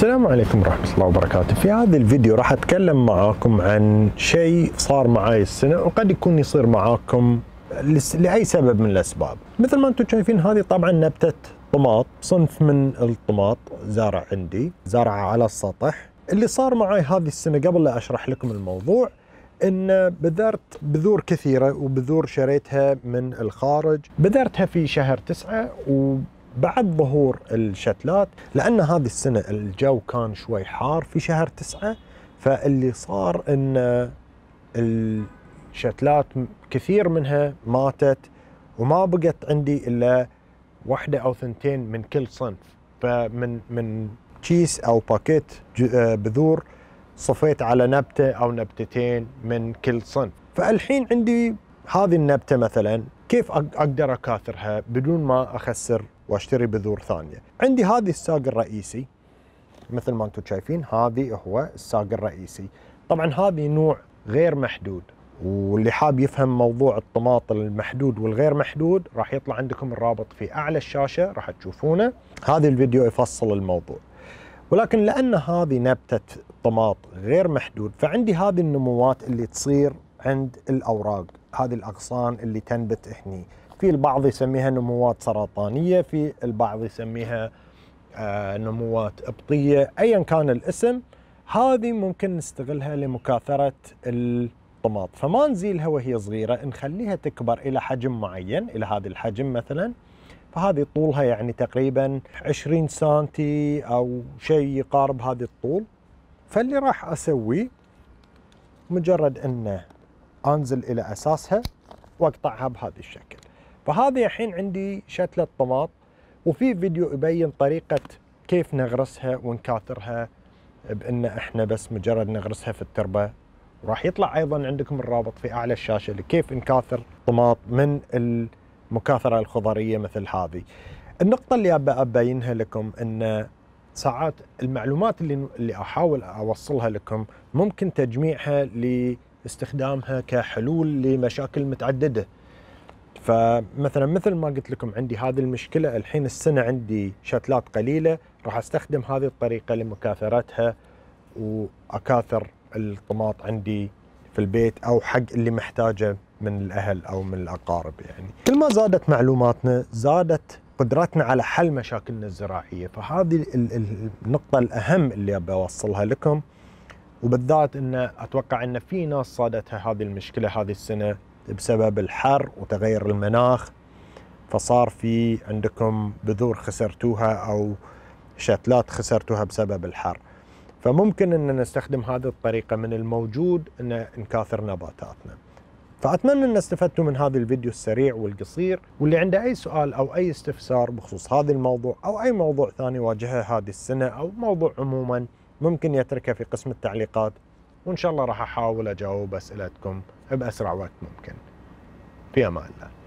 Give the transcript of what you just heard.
السلام عليكم ورحمة الله وبركاته في هذا الفيديو راح أتكلم معاكم عن شيء صار معاي السنة وقد يكون يصير معاكم لأي سبب من الأسباب مثل ما أنتم شايفين هذه طبعا نبتة طماط صنف من الطماط زارع عندي زارع على السطح اللي صار معاي هذه السنة قبل لا أشرح لكم الموضوع ان بذرت بذور كثيره وبذور شريتها من الخارج بذرتها في شهر تسعة بعد ظهور الشتلات لان هذه السنه الجو كان شوي حار في شهر تسعة فاللي صار ان الشتلات كثير منها ماتت وما بقت عندي الا واحده او ثنتين من كل صنف فمن من كيس او باكيت آه، بذور صفيت على نبته او نبتتين من كل صنف فالحين عندي هذه النبته مثلا كيف اقدر اكاثرها بدون ما اخسر واشتري بذور ثانيه عندي هذه الساق الرئيسي مثل ما انتم شايفين هذه هو الساق الرئيسي طبعا هذه نوع غير محدود واللي حاب يفهم موضوع الطماط المحدود والغير محدود راح يطلع عندكم الرابط في اعلى الشاشه راح تشوفونه هذا الفيديو يفصل الموضوع ولكن لان هذه نبته طماط غير محدود فعندي هذه النموات اللي تصير عند الاوراق هذه الاغصان اللي تنبت هني في البعض يسميها نموات سرطانية في البعض يسميها آه، نموات إبطية أيا كان الاسم هذه ممكن نستغلها لمكاثرة الطماط فما نزيلها وهي صغيرة نخليها تكبر إلى حجم معين إلى هذا الحجم مثلا فهذه طولها يعني تقريبا 20 سنتي أو شيء يقارب هذا الطول فاللي راح أسويه مجرد أنه أنزل إلى أساسها وأقطعها بهذا الشكل فهذه الحين عندي شتلة طماط وفي فيديو يبين طريقة كيف نغرسها ونكاثرها بأن احنا بس مجرد نغرسها في التربة وراح يطلع ايضا عندكم الرابط في اعلى الشاشة لكيف نكاثر طماط من المكاثرة الخضرية مثل هذه النقطة اللي أبى أبينها لكم أن ساعات المعلومات اللي اللي أحاول أوصلها لكم ممكن تجميعها لاستخدامها كحلول لمشاكل متعددة فمثلا مثل ما قلت لكم عندي هذه المشكله الحين السنه عندي شتلات قليله راح استخدم هذه الطريقه لمكاثرتها واكاثر الطماط عندي في البيت او حق اللي محتاجه من الاهل او من الاقارب يعني كل ما زادت معلوماتنا زادت قدرتنا على حل مشاكلنا الزراعيه فهذه النقطه الاهم اللي ابي اوصلها لكم وبالذات ان اتوقع ان في ناس صادتها هذه المشكله هذه السنه بسبب الحر وتغير المناخ فصار في عندكم بذور خسرتوها أو شتلات خسرتوها بسبب الحر فممكن أن نستخدم هذه الطريقة من الموجود أن نكاثر نباتاتنا فأتمنى أن استفدتوا من هذا الفيديو السريع والقصير واللي عنده أي سؤال أو أي استفسار بخصوص هذا الموضوع أو أي موضوع ثاني واجهه هذه السنة أو موضوع عموما ممكن يتركه في قسم التعليقات وإن شاء الله راح أحاول أجاوب أسئلتكم بأسرع وقت ممكن في أمان الله